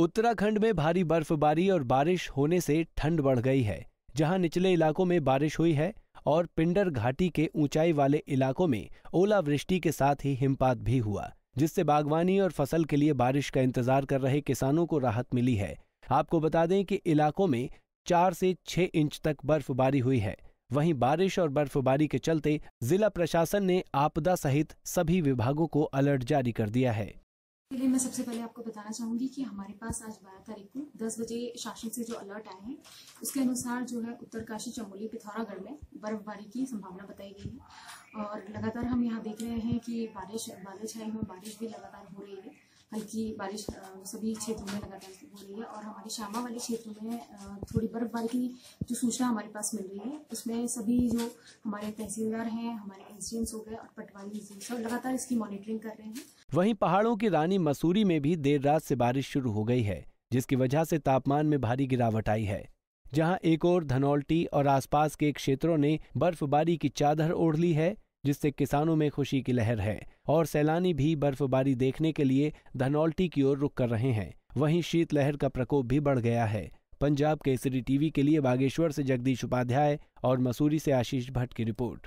उत्तराखंड में भारी बर्फबारी और बारिश होने से ठंड बढ़ गई है जहां निचले इलाकों में बारिश हुई है और पिंडर घाटी के ऊंचाई वाले इलाकों में ओलावृष्टि के साथ ही हिमपात भी हुआ जिससे बागवानी और फसल के लिए बारिश का इंतजार कर रहे किसानों को राहत मिली है आपको बता दें कि इलाकों में चार से छह इंच तक बर्फबारी हुई है वहीं बारिश और बर्फबारी के चलते जिला प्रशासन ने आपदा सहित सभी विभागों को अलर्ट जारी कर दिया है पहले मैं सबसे पहले आपको बताना चाहूंगी कि हमारे पास आज बारह तारीख को दस बजे शासन से जो अलर्ट आए हैं उसके अनुसार जो है उत्तरकाशी चमोली पिथौरागढ़ में बर्फबारी की संभावना बताई गई है और लगातार हम यहाँ देख रहे हैं कि बारिश बादल छाए हुए बारिश भी लगातार हो रही है हल्की बारिश सभी क्षेत्रों में लगातार हो रही है शामा वाले क्षेत्र में थोड़ी बर्फबारी की जो सूचना हमारे पास मिल रही है उसमें सभी जो हमारे तहसीलदार हैं हमारे एस हो गए और पटवारी सब लगातार इसकी मॉनिटरिंग कर रहे हैं वहीं पहाड़ों की रानी मसूरी में भी देर रात से बारिश शुरू हो गई है जिसकी वजह से तापमान में भारी गिरावट आई है जहां एक ओर धनौल्टी और आसपास के क्षेत्रों ने बर्फबारी की चादर ओढ़ ली है जिससे किसानों में खुशी की लहर है और सैलानी भी बर्फबारी देखने के लिए धनौल्टी की ओर रुक कर रहे हैं वहीं शीतलहर का प्रकोप भी बढ़ गया है पंजाब केसरी टीवी के लिए बागेश्वर से जगदीश उपाध्याय और मसूरी से आशीष भट्ट की रिपोर्ट